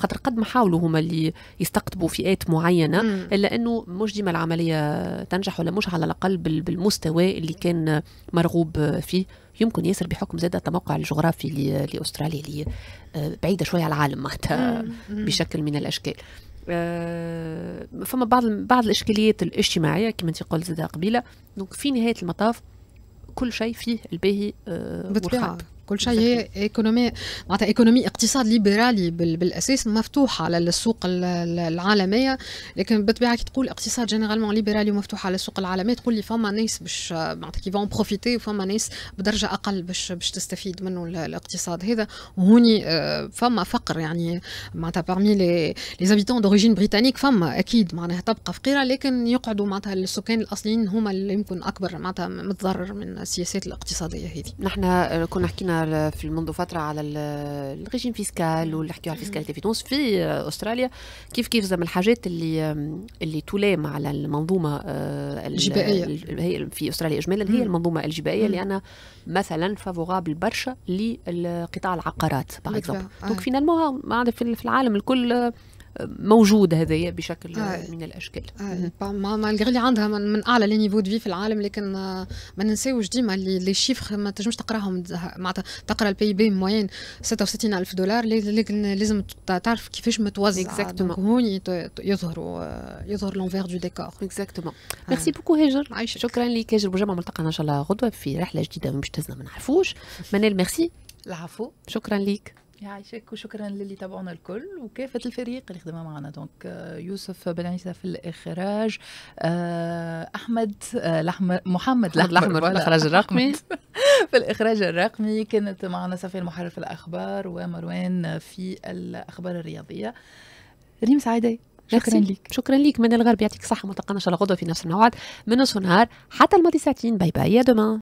خاطر قد ما حاولوا هما اللي يستقطبوا فئات معينه مم. الا انه مش ديما العمليه تنجح ولا مش على الاقل بالمستوى اللي كان مرغوب فيه يمكن ياسر بحكم زاد التموقع الجغرافي لاستراليا اللي آه، بعيده شويه على العالم معناتها بشكل من الاشكال آه، فما بعض بعض الاشكاليات الاجتماعيه كما انت قلت زاد قبيله دونك في نهايه المطاف كل شيء فيه الباهي والخايب آه، كل شيء هي ايكونومي معناتها ايكونومي اقتصاد ليبرالي بالاساس مفتوحه على السوق العالميه لكن بالطبيعه كي تقول اقتصاد جينيرالمون ليبرالي ومفتوح على السوق العالميه تقول لي فما ناس باش معناتها كي فون بروفيتي وفما ناس بدرجه اقل باش باش تستفيد منه الاقتصاد هذا وهوني آه، فما فقر يعني معناتها بارمي لي زابيتون دوريجين بريتانيك فما اكيد معناها تبقى فقيره لكن يقعدوا معناتها السكان الاصليين هما اللي يمكن اكبر معناتها متضرر من السياسات الاقتصاديه هذه. نحن كنا حكينا في منذ فتره على الريجيم فيسكال واللي حكيوا على الفيسكاليتي في تونس آه، في استراليا كيف كيف زعما الحاجات اللي اللي تلام على المنظومه آه، الجبائيه هي في استراليا اجمالا هي المنظومه الجبائيه لان مثلا فافورابل برشا لقطاع العقارات باغ اكزومبل دونك فينالمون في العالم الكل آه، موجود هذايا بشكل آه. من الاشكال آه. ما اللي عندها من, من اعلى لي نيفو دي في العالم لكن ما ننساوش ديما لي شيفر ما تنجمش تقراهم معناتها تقرا البي بي موين 66 الف دولار لكن لازم تعرف كيفاش متوزع هون يظهروا يظهر لونفير دو ديكور اكزاكتومون ميرسي بوكو هاجر شكرا لك هاجر بوجمع ملتقانا ان شاء الله غدوه في رحله جديده مش تهزنا ما نعرفوش منال ميرسي العفو شكرا لك يعيشك وشكرا للي تابعونا الكل وكافة الفريق اللي خدمه معنا دونك آه، يوسف بن عيسى في الإخراج آه، أحمد آه، لحمر محمد لحمر في الإخراج الرقمي في الإخراج الرقمي كانت معنا صفية المحرر في الأخبار ومروان في الأخبار الرياضية ريم سعيده شكرا لك شكرا لك من الغرب يعطيك صحة متقنة إن شاء الله غدوة في نفس الموعد من نص نهار حتى الماضي ساعتين باي باي يا دومان